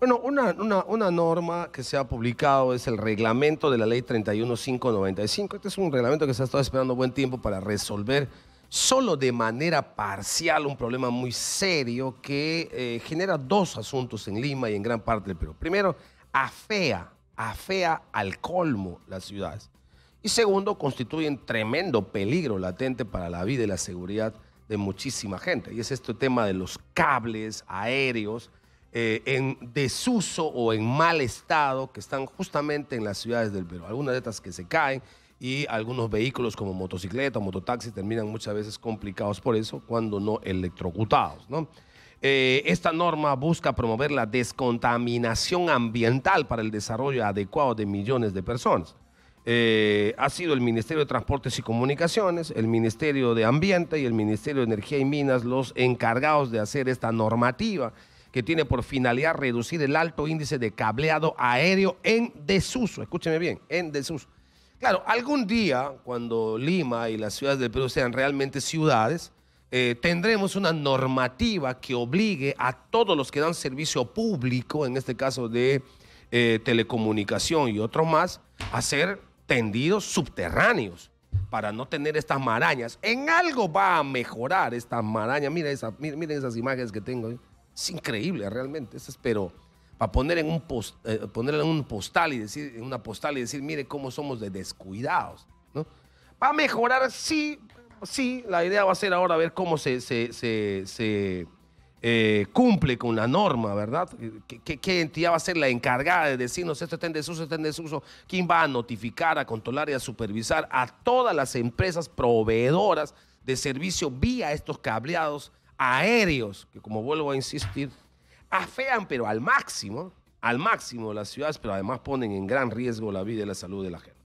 Bueno, una, una, norma que se ha publicado es el reglamento de la ley 31595. Este es un reglamento que se ha estado esperando buen tiempo para resolver solo de manera parcial un problema muy serio que eh, genera dos asuntos en Lima y en gran parte del Perú. Primero, afea, afea al colmo las ciudades. Y segundo, constituye un tremendo peligro latente para la vida y la seguridad de muchísima gente. Y es este tema de los cables aéreos eh, en desuso o en mal estado que están justamente en las ciudades del Perú. Algunas de estas que se caen y algunos vehículos como motocicleta o mototaxi terminan muchas veces complicados por eso, cuando no electrocutados. Eh, esta norma busca promover la descontaminación ambiental para el desarrollo adecuado de millones de personas. Eh, ha sido el Ministerio de Transportes y Comunicaciones, el Ministerio de Ambiente y el Ministerio de Energía y Minas los encargados de hacer esta normativa que tiene por finalidad reducir el alto índice de cableado aéreo en desuso. Escúcheme bien, en desuso. Claro, algún día, cuando Lima y las ciudades del Perú sean realmente ciudades, eh, tendremos una normativa que obligue a todos los que dan servicio público, en este caso de eh, telecomunicación y otros más, a ser tendidos subterráneos para no tener estas marañas. En algo va a mejorar estas marañas. Mira miren, esas imágenes que tengo. Es increíble realmente, pero para poner en un post, eh, en un postal y decir, una postal y decir, mire cómo somos de descuidados, ¿no? Va a mejorar, sí, sí, la idea va a ser ahora ver cómo se, eh, cumple con la norma, ¿verdad? ¿Qué, entidad va a ser la encargada de decirnos esto está en desuso, esto está en desuso? ¿Quién va a notificar, a controlar y a supervisar a todas las empresas proveedoras de servicio vía estos cableados aéreos, que como vuelvo a insistir, afean pero al máximo, al máximo las ciudades, pero además ponen en gran riesgo la vida y la salud de la gente.